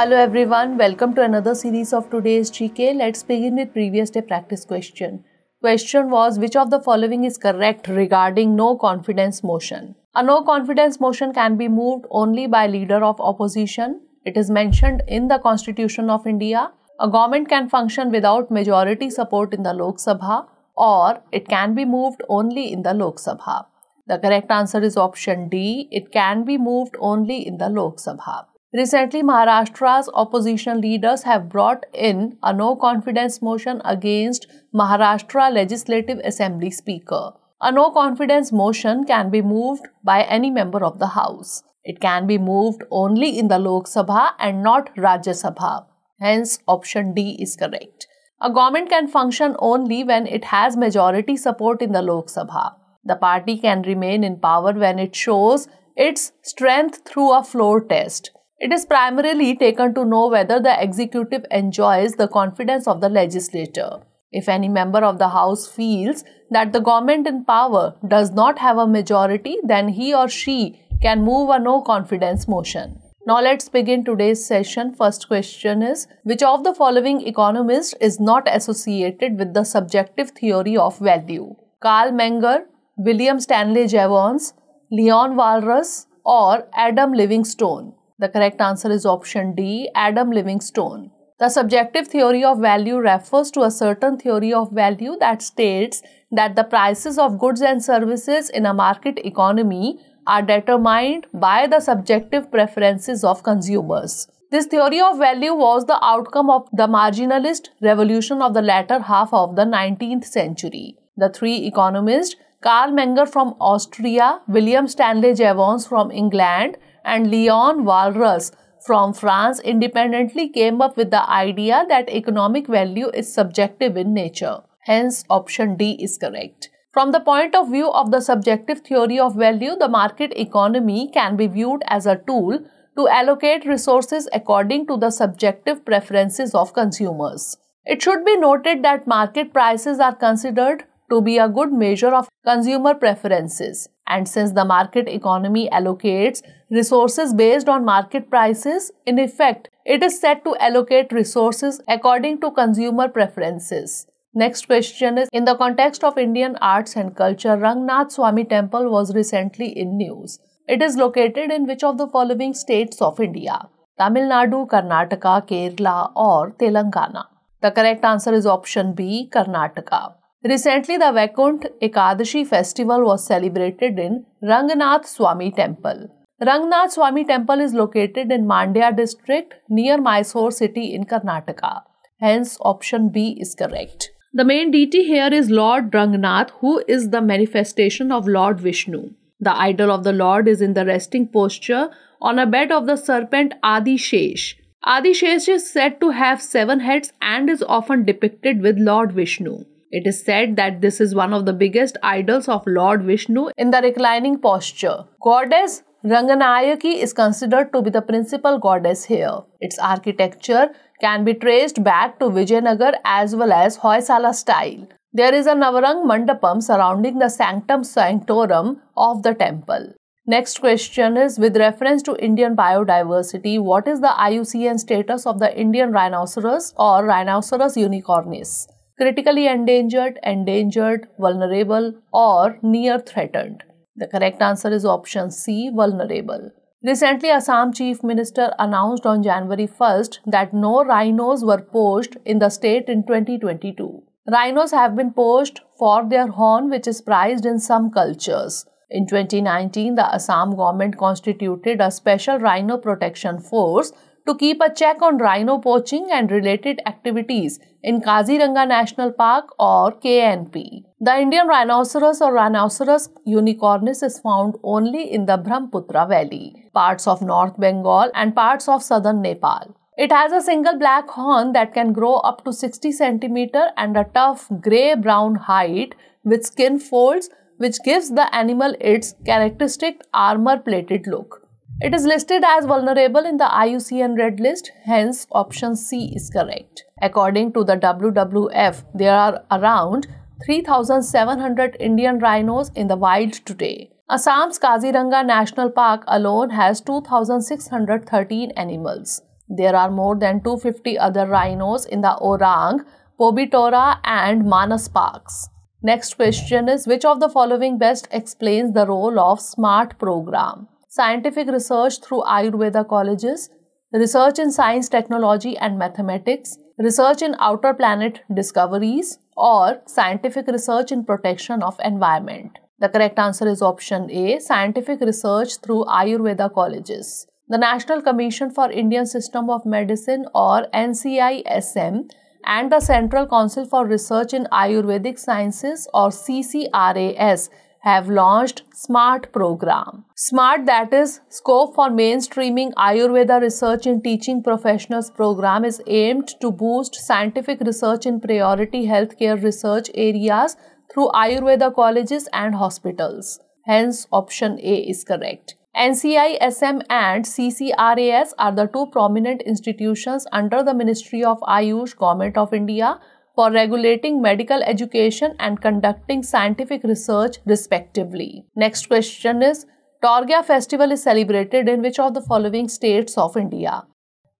Hello everyone, welcome to another series of today's GK. Let's begin with previous day practice question. Question was which of the following is correct regarding no confidence motion? A no confidence motion can be moved only by leader of opposition. It is mentioned in the Constitution of India. A government can function without majority support in the Lok Sabha or it can be moved only in the Lok Sabha. The correct answer is option D. It can be moved only in the Lok Sabha. Recently, Maharashtra's opposition leaders have brought in a no confidence motion against Maharashtra Legislative Assembly Speaker. A no confidence motion can be moved by any member of the House. It can be moved only in the Lok Sabha and not Rajya Sabha. Hence, option D is correct. A government can function only when it has majority support in the Lok Sabha. The party can remain in power when it shows its strength through a floor test it is primarily taken to know whether the executive enjoys the confidence of the legislature. If any member of the House feels that the government in power does not have a majority, then he or she can move a no confidence motion. Now let's begin today's session. First question is Which of the following economists is not associated with the subjective theory of value? Karl Menger, William Stanley Jevons, Leon Walras, or Adam Livingstone? The correct answer is option D, Adam Livingstone. The subjective theory of value refers to a certain theory of value that states that the prices of goods and services in a market economy are determined by the subjective preferences of consumers. This theory of value was the outcome of the marginalist revolution of the latter half of the 19th century. The three economists, Karl Menger from Austria, William Stanley Jevons from England, and Leon Walras from France independently came up with the idea that economic value is subjective in nature. Hence, option D is correct. From the point of view of the subjective theory of value, the market economy can be viewed as a tool to allocate resources according to the subjective preferences of consumers. It should be noted that market prices are considered to be a good measure of consumer preferences. And since the market economy allocates resources based on market prices, in effect, it is said to allocate resources according to consumer preferences. Next question is In the context of Indian arts and culture, Rangnath Swami Temple was recently in news. It is located in which of the following states of India? Tamil Nadu, Karnataka, Kerala, or Telangana? The correct answer is option B Karnataka. Recently, the Vaikunt Ekadashi festival was celebrated in Ranganath Swami Temple. Ranganath Swami Temple is located in Mandya district near Mysore city in Karnataka. Hence, option B is correct. The main deity here is Lord Ranganath, who is the manifestation of Lord Vishnu. The idol of the Lord is in the resting posture on a bed of the serpent Adi Shesh. Adi Shesh is said to have seven heads and is often depicted with Lord Vishnu. It is said that this is one of the biggest idols of Lord Vishnu in the reclining posture. Goddess Ranganayaki is considered to be the principal goddess here. Its architecture can be traced back to Vijayanagar as well as Hoysala style. There is a Navarang Mandapam surrounding the Sanctum Sanctorum of the temple. Next question is with reference to Indian biodiversity, what is the IUCN status of the Indian rhinoceros or rhinoceros unicornis? critically endangered, endangered, vulnerable, or near threatened. The correct answer is option C, vulnerable. Recently, Assam Chief Minister announced on January 1st that no rhinos were poached in the state in 2022. Rhinos have been poached for their horn, which is prized in some cultures. In 2019, the Assam government constituted a special rhino protection force to keep a check on rhino poaching and related activities in Kaziranga National Park or KNP. The Indian rhinoceros or rhinoceros unicornis is found only in the Brahmaputra Valley, parts of North Bengal and parts of southern Nepal. It has a single black horn that can grow up to 60 cm and a tough grey-brown hide with skin folds which gives the animal its characteristic armor-plated look. It is listed as vulnerable in the IUCN Red List, hence option C is correct. According to the WWF, there are around 3,700 Indian rhinos in the wild today. Assam's Kaziranga National Park alone has 2,613 animals. There are more than 250 other rhinos in the Orang, Pobitora and Manas parks. Next question is which of the following best explains the role of SMART program? scientific research through Ayurveda colleges, research in science, technology, and mathematics, research in outer planet discoveries, or scientific research in protection of environment. The correct answer is option A, scientific research through Ayurveda colleges. The National Commission for Indian System of Medicine or NCISM and the Central Council for Research in Ayurvedic Sciences or CCRAS have launched SMART program. SMART that is Scope for Mainstreaming Ayurveda Research in Teaching Professionals program is aimed to boost scientific research in priority healthcare research areas through Ayurveda colleges and hospitals. Hence option A is correct. NCISM and CCRAS are the two prominent institutions under the Ministry of Ayush Government of India for regulating medical education and conducting scientific research, respectively. Next question is Torgya festival is celebrated in which of the following states of India?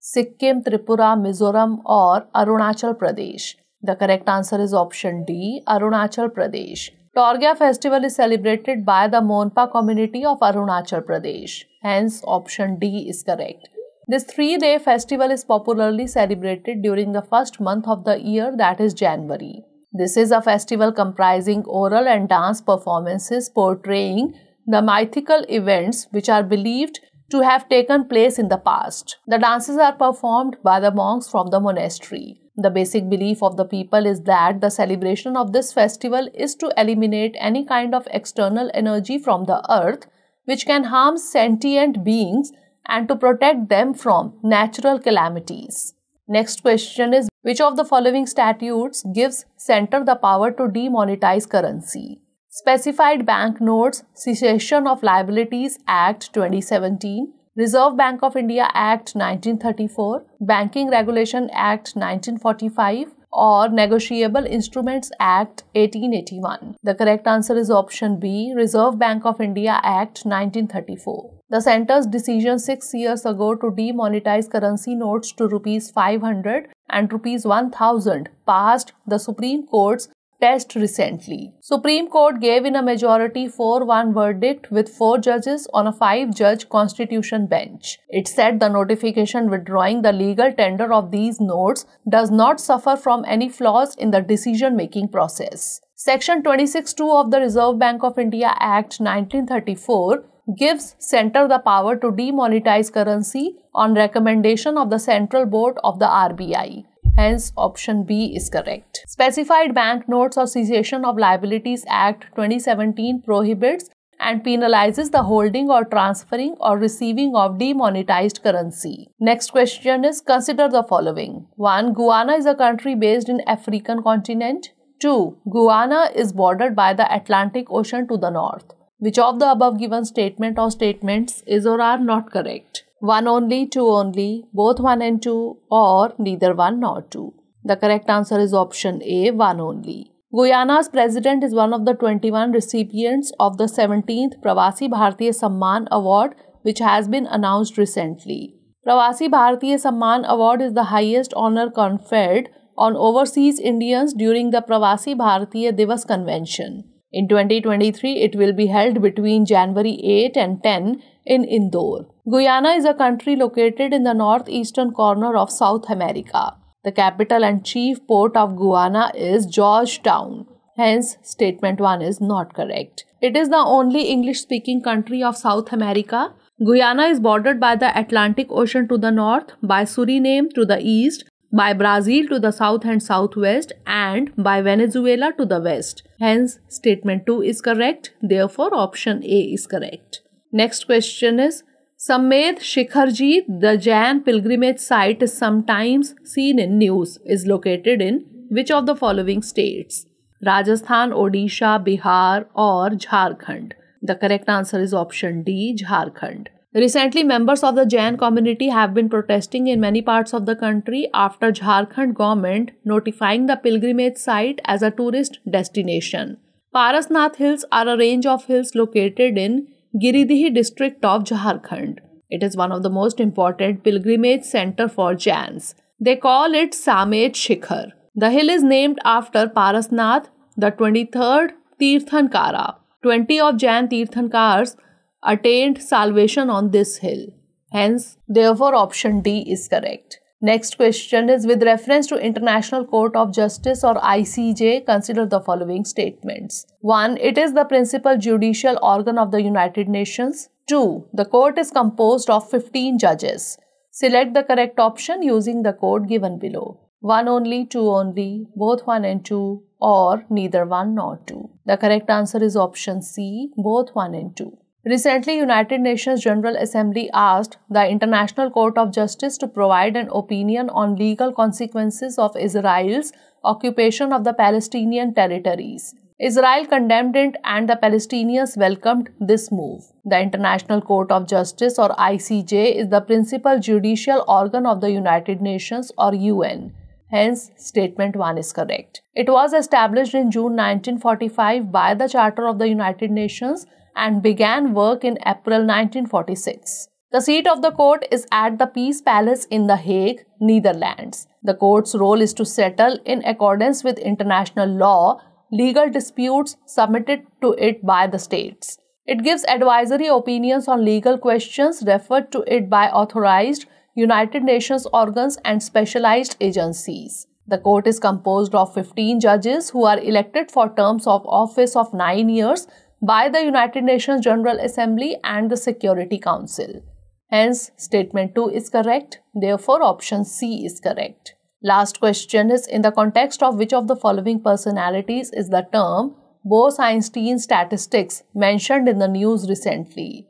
Sikkim, Tripura, Mizoram, or Arunachal Pradesh? The correct answer is option D, Arunachal Pradesh. Torgya festival is celebrated by the Monpa community of Arunachal Pradesh. Hence, option D is correct. This three day festival is popularly celebrated during the first month of the year, that is January. This is a festival comprising oral and dance performances portraying the mythical events which are believed to have taken place in the past. The dances are performed by the monks from the monastery. The basic belief of the people is that the celebration of this festival is to eliminate any kind of external energy from the earth which can harm sentient beings and to protect them from natural calamities. Next question is which of the following statutes gives center the power to demonetize currency? Specified Bank Notes Cessation of Liabilities Act 2017, Reserve Bank of India Act 1934, Banking Regulation Act 1945, or Negotiable Instruments Act 1881. The correct answer is option B, Reserve Bank of India Act 1934. The center's decision 6 years ago to demonetize currency notes to rupees 500 and rupees 1000 passed the Supreme Court's test recently. Supreme Court gave in a majority 4-1 verdict with 4 judges on a 5-judge constitution bench. It said the notification withdrawing the legal tender of these notes does not suffer from any flaws in the decision-making process. Section 26.2 of the Reserve Bank of India Act 1934 gives center the power to demonetize currency on recommendation of the central board of the RBI. Hence, option B is correct. Specified Notes or Cessation of Liabilities Act 2017 prohibits and penalizes the holding or transferring or receiving of demonetized currency. Next question is consider the following. 1. Guyana is a country based in African continent. 2. Guyana is bordered by the Atlantic Ocean to the north. Which of the above given statement or statements is or are not correct? 1 only, 2 only, both 1 and 2 or neither 1 nor 2. The correct answer is option A 1 only. Guyana's president is one of the 21 recipients of the 17th Pravasi Bharatiya Samman Award which has been announced recently. Pravasi Bharatiya Samman Award is the highest honor conferred on overseas Indians during the Pravasi Bharatiya Divas Convention. In 2023, it will be held between January 8 and 10 in Indore. Guyana is a country located in the northeastern corner of South America. The capital and chief port of Guyana is Georgetown. Hence, statement 1 is not correct. It is the only English speaking country of South America. Guyana is bordered by the Atlantic Ocean to the north, by Suriname to the east, by Brazil to the south and southwest, and by Venezuela to the west. Hence, statement 2 is correct. Therefore, option A is correct. Next question is Samed Shikharji, the Jain pilgrimage site is sometimes seen in news, is located in which of the following states? Rajasthan, Odisha, Bihar, or Jharkhand? The correct answer is option D, Jharkhand. Recently, members of the Jain community have been protesting in many parts of the country after Jharkhand government notifying the pilgrimage site as a tourist destination. Parasnath Hills are a range of hills located in Giridih district of Jharkhand. It is one of the most important pilgrimage center for Jains. They call it Samet Shikhar. The hill is named after Parasnath, the 23rd Tirthankara. 20 of Jain Tirthankars attained salvation on this hill. Hence, therefore, option D is correct. Next question is with reference to International Court of Justice or ICJ, consider the following statements. 1. It is the principal judicial organ of the United Nations. 2. The court is composed of 15 judges. Select the correct option using the code given below. 1 only, 2 only, both 1 and 2 or neither 1 nor 2. The correct answer is option C, both 1 and 2. Recently, United Nations General Assembly asked the International Court of Justice to provide an opinion on legal consequences of Israel's occupation of the Palestinian territories. Israel condemned it and the Palestinians welcomed this move. The International Court of Justice or ICJ is the principal judicial organ of the United Nations or UN. Hence, statement 1 is correct. It was established in June 1945 by the Charter of the United Nations and began work in April 1946. The seat of the court is at the Peace Palace in The Hague, Netherlands. The court's role is to settle, in accordance with international law, legal disputes submitted to it by the states. It gives advisory opinions on legal questions referred to it by authorized United Nations organs and specialized agencies. The court is composed of 15 judges who are elected for terms of office of 9 years by the United Nations General Assembly and the Security Council. Hence, statement 2 is correct. Therefore, option C is correct. Last question is in the context of which of the following personalities is the term Bose Einstein statistics mentioned in the news recently?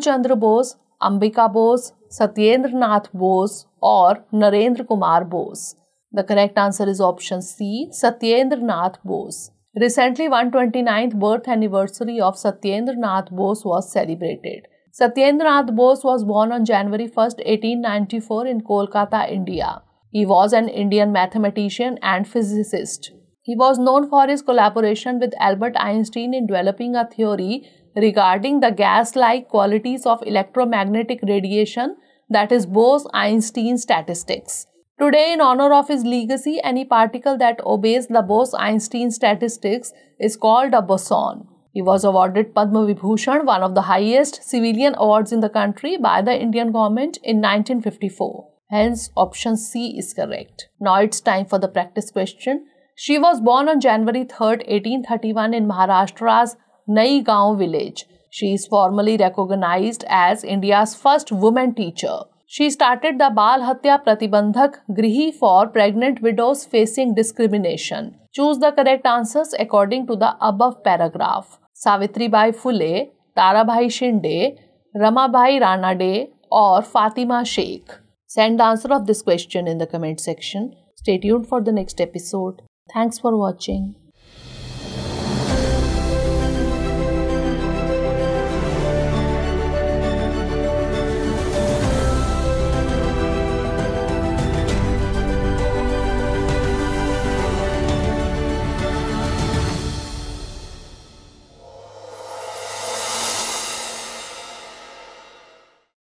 Chandra Bose, Ambika Bose, Satyendra Nath Bose, or Narendra Kumar Bose? The correct answer is option C, Satyendra Nath Bose. Recently, 129th birth anniversary of Satyendra Nath Bose was celebrated. Satyendra Nath Bose was born on January 1, 1894 in Kolkata, India. He was an Indian mathematician and physicist. He was known for his collaboration with Albert Einstein in developing a theory regarding the gas-like qualities of electromagnetic radiation that is Bose-Einstein statistics. Today, in honor of his legacy, any particle that obeys the Bose-Einstein statistics is called a boson. He was awarded Padma Vibhushan, one of the highest civilian awards in the country by the Indian government in 1954. Hence, option C is correct. Now it's time for the practice question. She was born on January 3, 1831 in Maharashtra's Naigaon village. She is formally recognized as India's first woman teacher. she started the Bal Hatya Pratibandhak Grihi for pregnant widows facing discrimination. Choose the correct answers according to the above paragraph. Savitribai Phule, Tarabhai Shinde, Ramabhai Ranade or Fatima Sheikh. Send the answer of this question in the comment section. Stay tuned for the next episode. Thanks for watching.